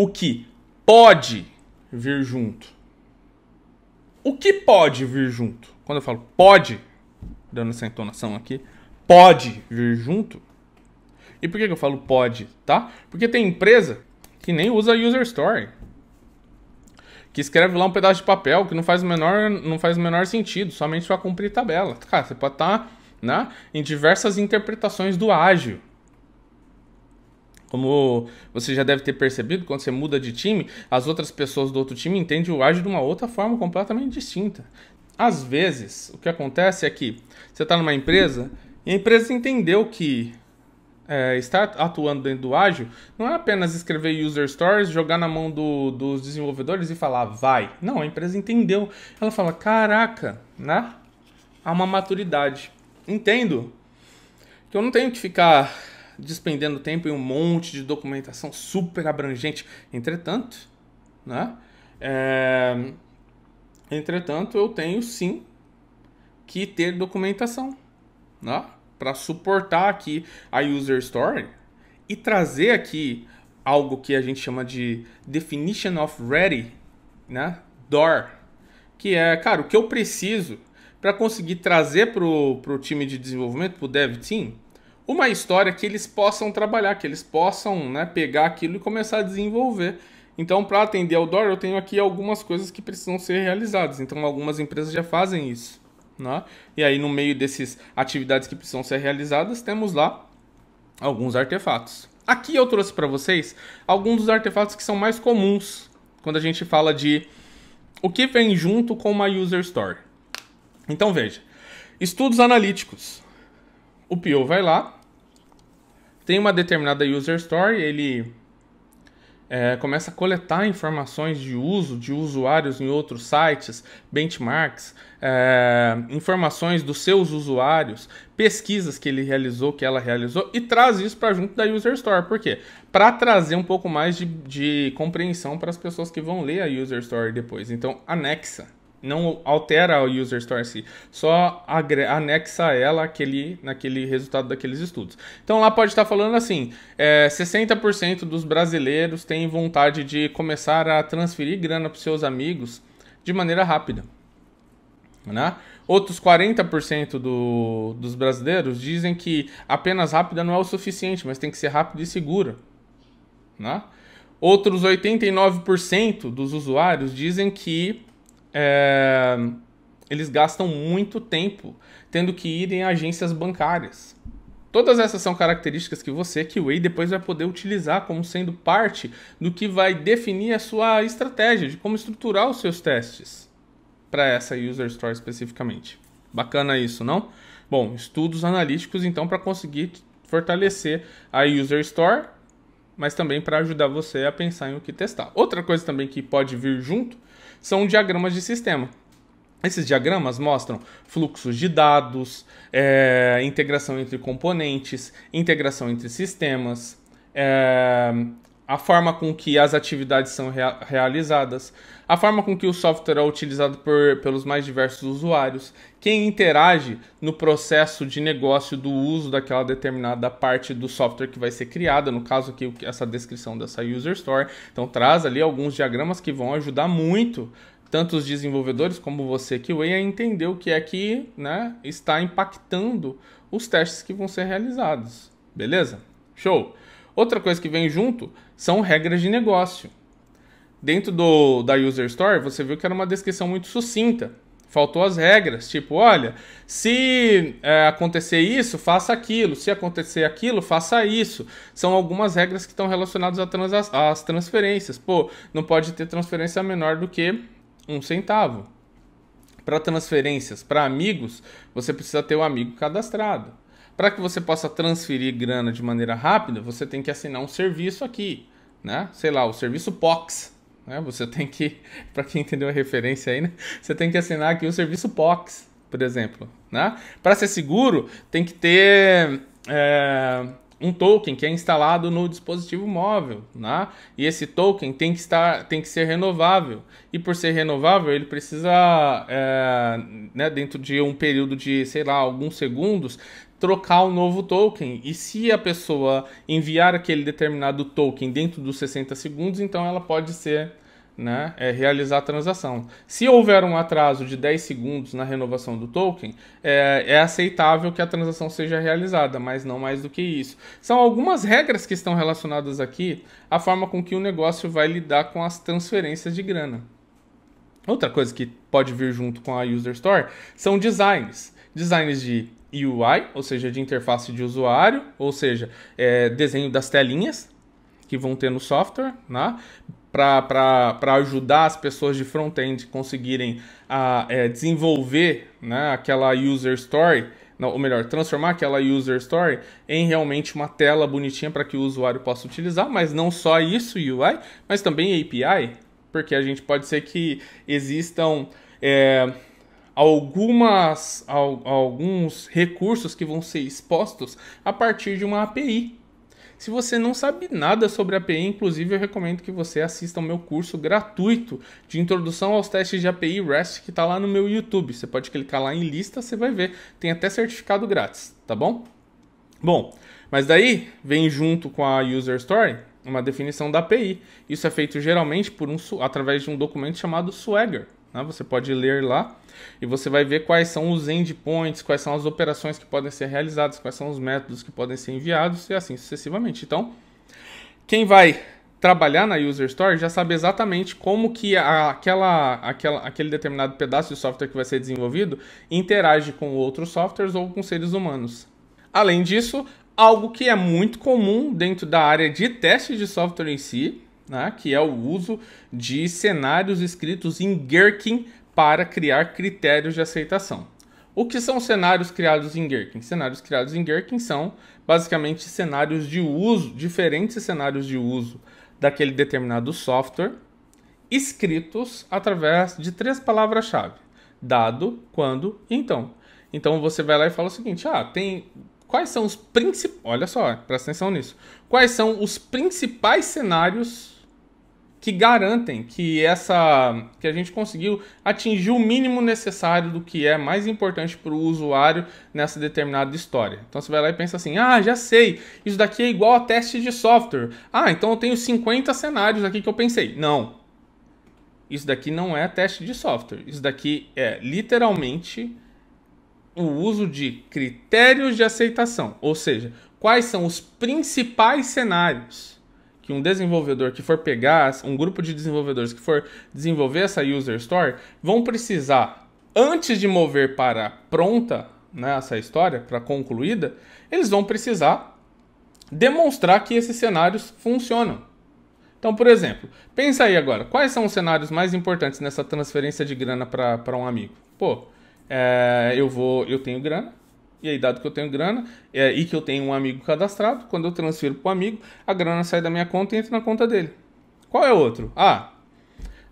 o que pode vir junto. O que pode vir junto? Quando eu falo pode, dando essa entonação aqui, pode vir junto. E por que eu falo pode, tá? Porque tem empresa que nem usa user story. Que escreve lá um pedaço de papel que não faz o menor, não faz o menor sentido, somente para cumprir tabela. Cara, você pode estar tá, né, em diversas interpretações do ágil. Como você já deve ter percebido, quando você muda de time, as outras pessoas do outro time entendem o ágil de uma outra forma completamente distinta. Às vezes, o que acontece é que você está numa empresa e a empresa entendeu que é, estar atuando dentro do ágil não é apenas escrever user stories, jogar na mão do, dos desenvolvedores e falar vai. Não, a empresa entendeu. Ela fala: caraca, né? Há uma maturidade. Entendo que eu não tenho que ficar despendendo tempo em um monte de documentação super abrangente. Entretanto, né? É... Entretanto, eu tenho sim que ter documentação, né? Para suportar aqui a user story e trazer aqui algo que a gente chama de definition of ready, né? DOR, que é, cara, o que eu preciso para conseguir trazer para o time de desenvolvimento, para o dev team, uma história que eles possam trabalhar, que eles possam né, pegar aquilo e começar a desenvolver. Então, para atender ao DOR, eu tenho aqui algumas coisas que precisam ser realizadas. Então, algumas empresas já fazem isso. Né? E aí, no meio dessas atividades que precisam ser realizadas, temos lá alguns artefatos. Aqui eu trouxe para vocês alguns dos artefatos que são mais comuns quando a gente fala de o que vem junto com uma user story. Então veja, estudos analíticos. O PO vai lá, tem uma determinada user story, ele é, começa a coletar informações de uso de usuários em outros sites, benchmarks, é, informações dos seus usuários, pesquisas que ele realizou, que ela realizou, e traz isso para junto da User story, Por quê? Para trazer um pouco mais de, de compreensão para as pessoas que vão ler a User story depois. Então, anexa não altera o user story em si, só anexa ela aquele, naquele resultado daqueles estudos. Então lá pode estar tá falando assim: é, 60% dos brasileiros têm vontade de começar a transferir grana para seus amigos de maneira rápida. Né? Outros 40% do, dos brasileiros dizem que apenas rápida não é o suficiente, mas tem que ser rápida e segura. Né? Outros 89% dos usuários dizem que é, eles gastam muito tempo tendo que ir em agências bancárias. Todas essas são características que você, QA, depois vai poder utilizar como sendo parte do que vai definir a sua estratégia de como estruturar os seus testes para essa user story especificamente. Bacana isso, não? Bom, estudos analíticos então para conseguir fortalecer a user store, mas também para ajudar você a pensar em o que testar. Outra coisa também que pode vir junto são diagramas de sistema. Esses diagramas mostram fluxos de dados, é, integração entre componentes, integração entre sistemas, é, a forma com que as atividades são rea realizadas, a forma com que o software é utilizado por, pelos mais diversos usuários, quem interage no processo de negócio do uso daquela determinada parte do software que vai ser criada, no caso aqui essa descrição dessa user store. Então traz ali alguns diagramas que vão ajudar muito tanto os desenvolvedores como você que a entender o que é que né, está impactando os testes que vão ser realizados. Beleza? Show! Outra coisa que vem junto são regras de negócio. Dentro do, da User Store, você viu que era uma descrição muito sucinta. Faltou as regras, tipo, olha, se é, acontecer isso, faça aquilo, se acontecer aquilo, faça isso. São algumas regras que estão relacionadas trans, às transferências. Pô, não pode ter transferência menor do que um centavo. Para transferências para amigos, você precisa ter o um amigo cadastrado. Para que você possa transferir grana de maneira rápida, você tem que assinar um serviço aqui, né? Sei lá, o serviço POX. Né? Você tem que, para quem entendeu a referência aí, né? Você tem que assinar aqui o serviço POX, por exemplo, né? Para ser seguro, tem que ter é um token que é instalado no dispositivo móvel, né? E esse token tem que estar, tem que ser renovável. E por ser renovável, ele precisa, é, né, dentro de um período de, sei lá, alguns segundos, trocar o um novo token. E se a pessoa enviar aquele determinado token dentro dos 60 segundos, então ela pode ser né, é realizar a transação. Se houver um atraso de 10 segundos na renovação do token, é, é, aceitável que a transação seja realizada, mas não mais do que isso. São algumas regras que estão relacionadas aqui à forma com que o negócio vai lidar com as transferências de grana. Outra coisa que pode vir junto com a User Store são designs. Designs de UI, ou seja, de interface de usuário, ou seja, é, desenho das telinhas, que vão ter no software, né? para ajudar as pessoas de front-end conseguirem a, ah, é, desenvolver né, aquela user story, não, ou melhor, transformar aquela user story em realmente uma tela bonitinha para que o usuário possa utilizar, mas não só isso, UI, mas também API, porque a gente pode ser que existam é, algumas, al, alguns recursos que vão ser expostos a partir de uma API. Se você não sabe nada sobre API, inclusive eu recomendo que você assista o meu curso gratuito de introdução aos testes de API REST que está lá no meu YouTube. Você pode clicar lá em lista, você vai ver. Tem até certificado grátis, tá bom? Bom, mas daí vem junto com a User Story uma definição da API. Isso é feito geralmente por um, através de um documento chamado Swagger. Né? Você pode ler lá e você vai ver quais são os endpoints, quais são as operações que podem ser realizadas, quais são os métodos que podem ser enviados e assim sucessivamente. Então, quem vai trabalhar na user story já sabe exatamente como que a, aquela, aquela, aquele determinado pedaço de software que vai ser desenvolvido interage com outros softwares ou com seres humanos. Além disso, algo que é muito comum dentro da área de teste de software em si, né, que é o uso de cenários escritos em Gherkin para criar critérios de aceitação. O que são cenários criados em Gherkin? Cenários criados em Gherkin são basicamente cenários de uso, diferentes cenários de uso daquele determinado software, escritos através de três palavras-chave: dado, quando e então. Então você vai lá e fala o seguinte: ah, tem quais são os principais. Olha só, presta atenção nisso. Quais são os principais cenários que garantem que essa que a gente conseguiu atingir o mínimo necessário do que é mais importante para o usuário nessa determinada história. Então você vai lá e pensa assim: "Ah, já sei, isso daqui é igual a teste de software. Ah, então eu tenho 50 cenários aqui que eu pensei". Não. Isso daqui não é teste de software. Isso daqui é literalmente o uso de critérios de aceitação, ou seja, quais são os principais cenários que um desenvolvedor que for pegar, um grupo de desenvolvedores que for desenvolver essa user story, vão precisar, antes de mover para pronta né, essa história, para concluída, eles vão precisar demonstrar que esses cenários funcionam. Então, por exemplo, pensa aí agora, quais são os cenários mais importantes nessa transferência de grana para um amigo? Pô, é, eu vou, eu tenho grana, e aí, dado que eu tenho grana é, e que eu tenho um amigo cadastrado, quando eu transfiro para o amigo, a grana sai da minha conta e entra na conta dele. Qual é outro? Ah,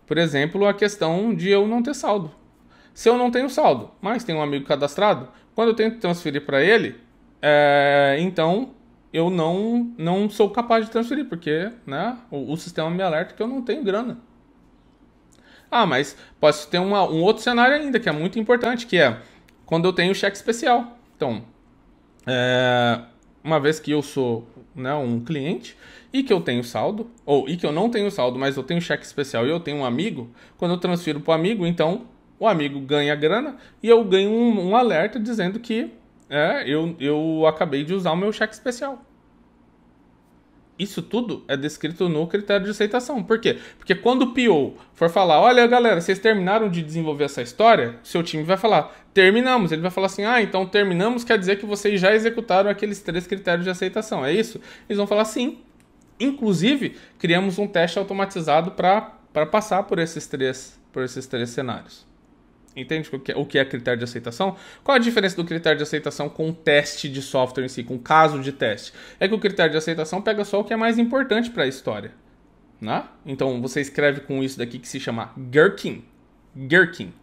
por exemplo, a questão de eu não ter saldo. Se eu não tenho saldo, mas tenho um amigo cadastrado, quando eu tento transferir para ele, é, então eu não, não sou capaz de transferir, porque né, o, o, sistema me alerta que eu não tenho grana. Ah, mas posso ter uma, um outro cenário ainda que é muito importante, que é quando eu tenho cheque especial. Então, é, uma vez que eu sou né, um cliente e que eu tenho saldo, ou e que eu não tenho saldo, mas eu tenho cheque especial e eu tenho um amigo, quando eu transfiro para o amigo, então o amigo ganha grana e eu ganho um, um alerta dizendo que é, eu, eu acabei de usar o meu cheque especial. Isso tudo é descrito no critério de aceitação. Por quê? Porque quando o PO for falar, olha galera, vocês terminaram de desenvolver essa história, seu time vai falar, terminamos. Ele vai falar assim, ah, então terminamos quer dizer que vocês já executaram aqueles três critérios de aceitação, é isso? Eles vão falar sim. Inclusive, criamos um teste automatizado para passar por esses três, por esses três cenários. Entende é, o que é critério de aceitação? Qual a diferença do critério de aceitação com o teste de software em si, com o caso de teste? É que o critério de aceitação pega só o que é mais importante para a história. Né? Então você escreve com isso daqui que se chama Gherkin. Gherkin.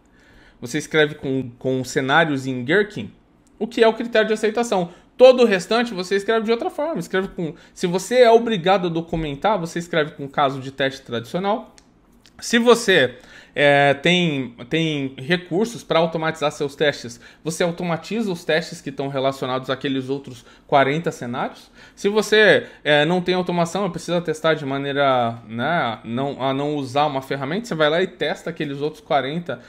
Você escreve com, com cenários em Gherkin. O que é o critério de aceitação? Todo o restante você escreve de outra forma. Escreve com. Se você é obrigado a documentar, você escreve com caso de teste tradicional. Se você é, tem, tem recursos para automatizar seus testes. Você automatiza os testes que estão relacionados àqueles outros 40 cenários. Se você é, não tem automação, precisa testar de maneira né, não, a não usar uma ferramenta, você vai lá e testa aqueles outros 40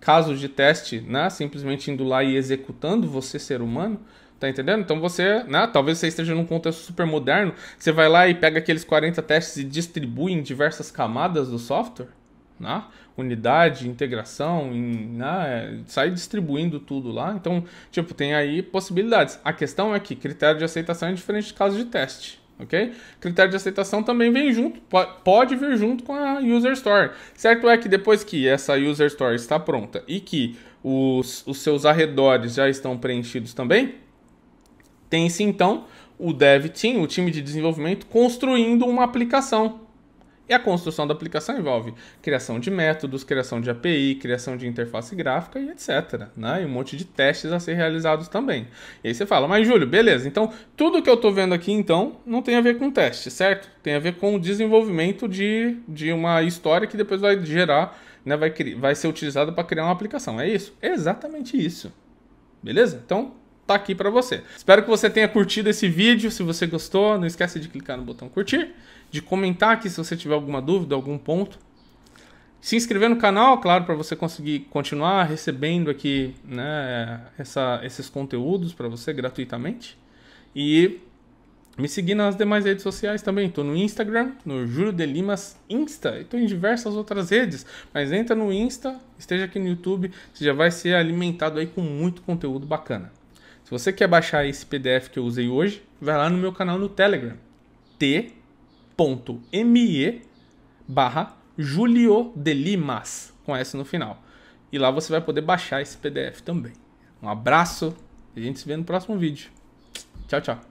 casos de teste, né, simplesmente indo lá e executando você ser humano. Tá entendendo? Então você, né, talvez você esteja num contexto super moderno, você vai lá e pega aqueles 40 testes e distribui em diversas camadas do software né? unidade, integração, em, né? distribuindo tudo lá. Então, tipo, tem aí possibilidades. A questão é que critério de aceitação é diferente de caso de teste. Ok? Critério de aceitação também vem junto, pode vir junto com a User story. Certo é que depois que essa User story está pronta e que os, os seus arredores já estão preenchidos também, tem-se então o Dev Team, o time de desenvolvimento, construindo uma aplicação e a construção da aplicação envolve criação de métodos, criação de API, criação de interface gráfica e etc. Né? E um monte de testes a ser realizados também. E aí você fala, mas Júlio, beleza, então tudo que eu estou vendo aqui então não tem a ver com teste, certo? Tem a ver com o desenvolvimento de, de uma história que depois vai gerar, né, vai, vai ser utilizada para criar uma aplicação. É isso? É exatamente isso. Beleza? Então tá aqui para você. Espero que você tenha curtido esse vídeo. Se você gostou, não esquece de clicar no botão curtir, de comentar aqui se você tiver alguma dúvida, algum ponto. Se inscrever no canal, claro, para você conseguir continuar recebendo aqui né, essa, esses conteúdos para você gratuitamente. E me seguir nas demais redes sociais também. Estou no Instagram, no Júlio de Limas Insta. Estou em diversas outras redes. Mas entra no Insta, esteja aqui no YouTube, você já vai ser alimentado aí com muito conteúdo bacana. Se você quer baixar esse PDF que eu usei hoje, vai lá no meu canal no Telegram, t.me barra Julio de Limas, com S no final. E lá você vai poder baixar esse PDF também. Um abraço e a gente se vê no próximo vídeo. Tchau, tchau.